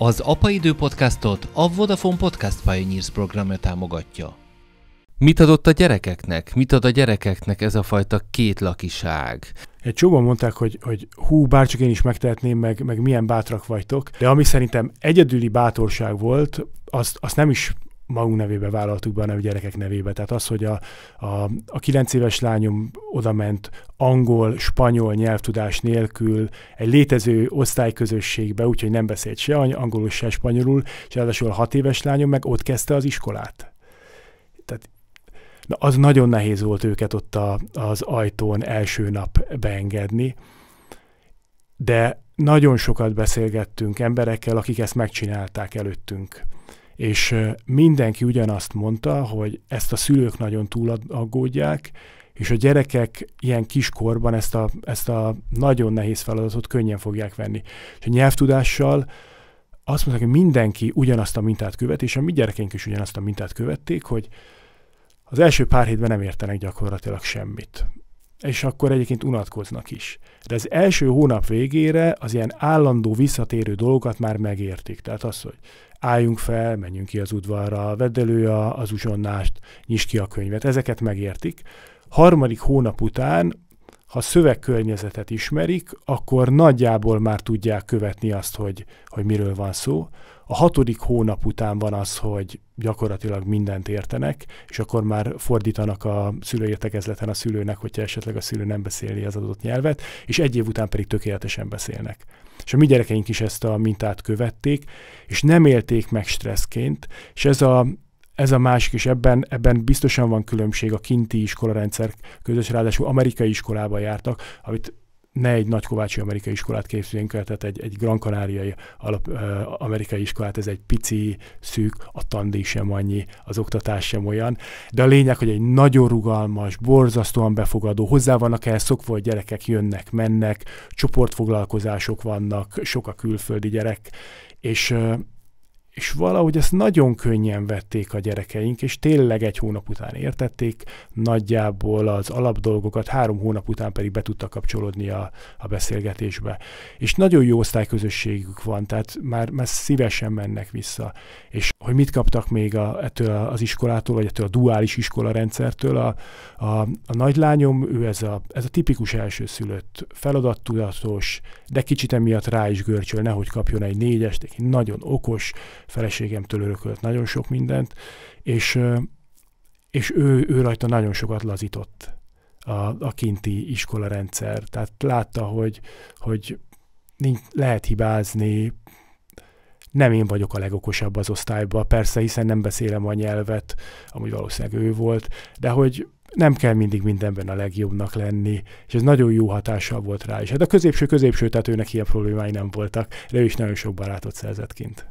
Az Apa Idő podcastot a Vodafone Podcast Pioneers programja támogatja. Mit adott a gyerekeknek? Mit ad a gyerekeknek ez a fajta két lakiság? Egy csóban mondták, hogy, hogy hú, bárcsak én is megtehetném, meg, meg milyen bátrak vagytok. De ami szerintem egyedüli bátorság volt, azt, azt nem is magunk nevébe vállaltuk be, hanem a gyerekek nevébe. Tehát az, hogy a, a, a 9 éves lányom odament angol, spanyol nyelvtudás nélkül egy létező osztályközösségbe, úgyhogy nem beszélt se angolul, se spanyolul, és ráadásul a 6 éves lányom meg ott kezdte az iskolát. Tehát na, az nagyon nehéz volt őket ott a, az ajtón első nap beengedni, de nagyon sokat beszélgettünk emberekkel, akik ezt megcsinálták előttünk és mindenki ugyanazt mondta, hogy ezt a szülők nagyon túl aggódják, és a gyerekek ilyen kiskorban ezt a, ezt a nagyon nehéz feladatot könnyen fogják venni. És a nyelvtudással azt mondták, hogy mindenki ugyanazt a mintát követ, és a mi gyerekeink is ugyanazt a mintát követték, hogy az első pár hétben nem értenek gyakorlatilag semmit. És akkor egyébként unatkoznak is. De az első hónap végére az ilyen állandó visszatérő dolgokat már megértik. Tehát az, hogy álljunk fel, menjünk ki az udvarra, vedd elő az uzsonnást, nyisd ki a könyvet, ezeket megértik. Harmadik hónap után ha szövegkörnyezetet ismerik, akkor nagyjából már tudják követni azt, hogy, hogy miről van szó. A hatodik hónap után van az, hogy gyakorlatilag mindent értenek, és akkor már fordítanak a szülőértekezleten a szülőnek, hogyha esetleg a szülő nem beszéli az adott nyelvet, és egy év után pedig tökéletesen beszélnek. És a mi gyerekeink is ezt a mintát követték, és nem élték meg stresszként, és ez a ez a másik is, ebben, ebben biztosan van különbség a kinti iskolarendszer közös, ráadásul amerikai iskolába jártak, amit ne egy nagykovácsi amerikai iskolát képzeljünk el, tehát egy, egy Gran Canariai alap, ö, amerikai iskolát, ez egy pici, szűk, a tandé sem annyi, az oktatás sem olyan, de a lényeg, hogy egy nagyon rugalmas, borzasztóan befogadó, hozzá vannak ehhez szokva, hogy gyerekek jönnek, mennek, csoportfoglalkozások vannak, sok a külföldi gyerek, és és valahogy ezt nagyon könnyen vették a gyerekeink, és tényleg egy hónap után értették, nagyjából az alapdolgokat, három hónap után pedig be tudtak kapcsolódni a, a beszélgetésbe. És nagyon jó osztályközösségük van, tehát már, már szívesen mennek vissza. És hogy mit kaptak még a, ettől az iskolától, vagy ettől a duális iskola rendszertől. A, a, a nagylányom, ő ez a, ez a tipikus elsőszülött, feladattudatos, de kicsit emiatt rá is görcsöl, nehogy kapjon egy négyest, egy nagyon okos, feleségemtől örökölt nagyon sok mindent, és, és ő, ő rajta nagyon sokat lazított a, a kinti rendszer, Tehát látta, hogy, hogy nincs, lehet hibázni, nem én vagyok a legokosabb az osztályban, persze, hiszen nem beszélem a nyelvet, amúgy valószínűleg ő volt, de hogy nem kell mindig mindenben a legjobbnak lenni, és ez nagyon jó hatással volt rá is. Hát a középső-középső tetőnek ilyen problémái nem voltak, de ő is nagyon sok barátot szerzett kint.